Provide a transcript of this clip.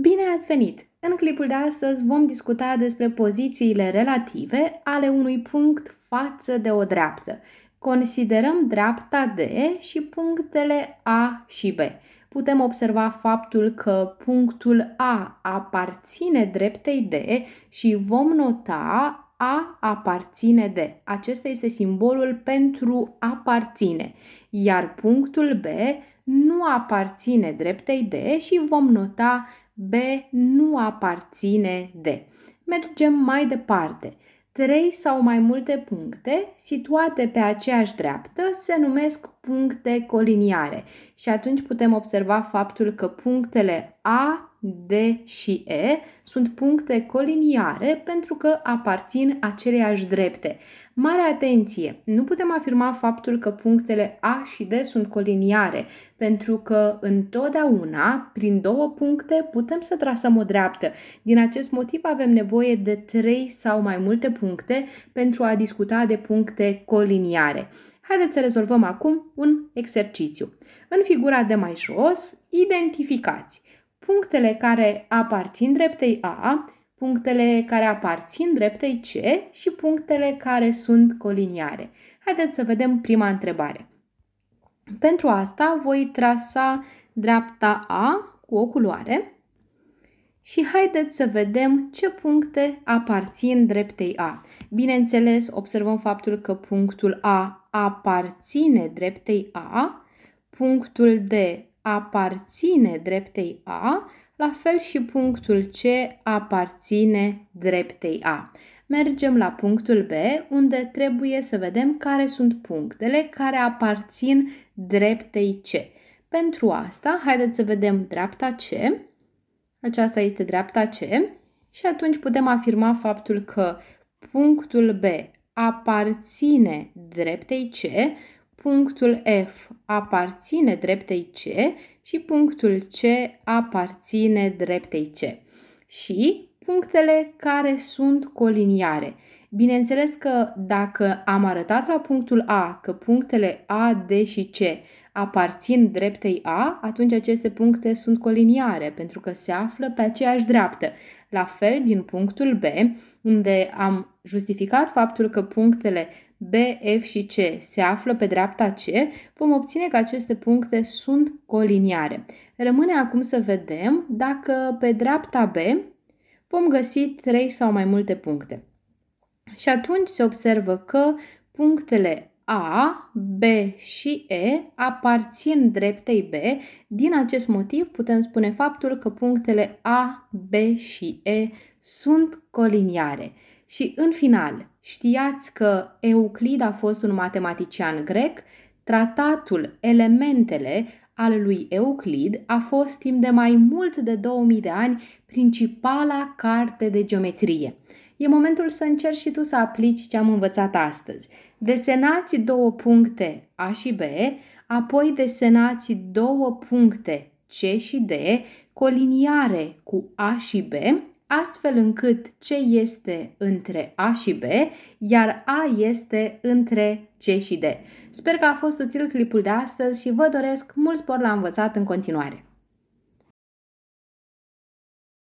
Bine ați venit! În clipul de astăzi vom discuta despre pozițiile relative ale unui punct față de o dreaptă. Considerăm dreapta D și punctele A și B. Putem observa faptul că punctul A aparține dreptei D și vom nota a aparține de. Acesta este simbolul pentru aparține, iar punctul B nu aparține dreptei de și vom nota B nu aparține de. Mergem mai departe. Trei sau mai multe puncte situate pe aceeași dreaptă se numesc puncte coliniare și atunci putem observa faptul că punctele A, D și E sunt puncte coliniare pentru că aparțin aceleiași drepte. Mare atenție! Nu putem afirma faptul că punctele A și D sunt coliniare, pentru că întotdeauna, prin două puncte, putem să trasăm o dreaptă. Din acest motiv avem nevoie de trei sau mai multe puncte pentru a discuta de puncte coliniare. Haideți să rezolvăm acum un exercițiu. În figura de mai jos, identificați punctele care aparțin dreptei A, punctele care aparțin dreptei C și punctele care sunt coliniare. Haideți să vedem prima întrebare. Pentru asta voi trasa dreapta A cu o culoare și haideți să vedem ce puncte aparțin dreptei A. Bineînțeles, observăm faptul că punctul A aparține dreptei A, punctul D aparține dreptei A, la fel și punctul C aparține dreptei A. Mergem la punctul B, unde trebuie să vedem care sunt punctele care aparțin dreptei C. Pentru asta, haideți să vedem dreapta C. Aceasta este dreapta C și atunci putem afirma faptul că punctul B aparține dreptei C, punctul F aparține dreptei C și punctul C aparține dreptei C. Și punctele care sunt coliniare. Bineînțeles că dacă am arătat la punctul A că punctele A, D și C aparțin dreptei A, atunci aceste puncte sunt coliniare pentru că se află pe aceeași dreaptă. La fel din punctul B, unde am justificat faptul că punctele B, F și C se află pe dreapta C, vom obține că aceste puncte sunt coliniare. Rămâne acum să vedem dacă pe dreapta B vom găsi 3 sau mai multe puncte. Și atunci se observă că punctele a, B și E aparțin dreptei B. Din acest motiv putem spune faptul că punctele A, B și E sunt coliniare. Și în final, știați că Euclid a fost un matematician grec, tratatul Elementele al lui Euclid a fost timp de mai mult de 2000 de ani principala carte de geometrie. E momentul să încerci și tu să aplici ce am învățat astăzi. Desenați două puncte A și B, apoi desenați două puncte C și D, coliniare cu A și B, astfel încât c este între A și B, iar A este între C și D. Sper că a fost util clipul de astăzi și vă doresc mult spor la învățat în continuare!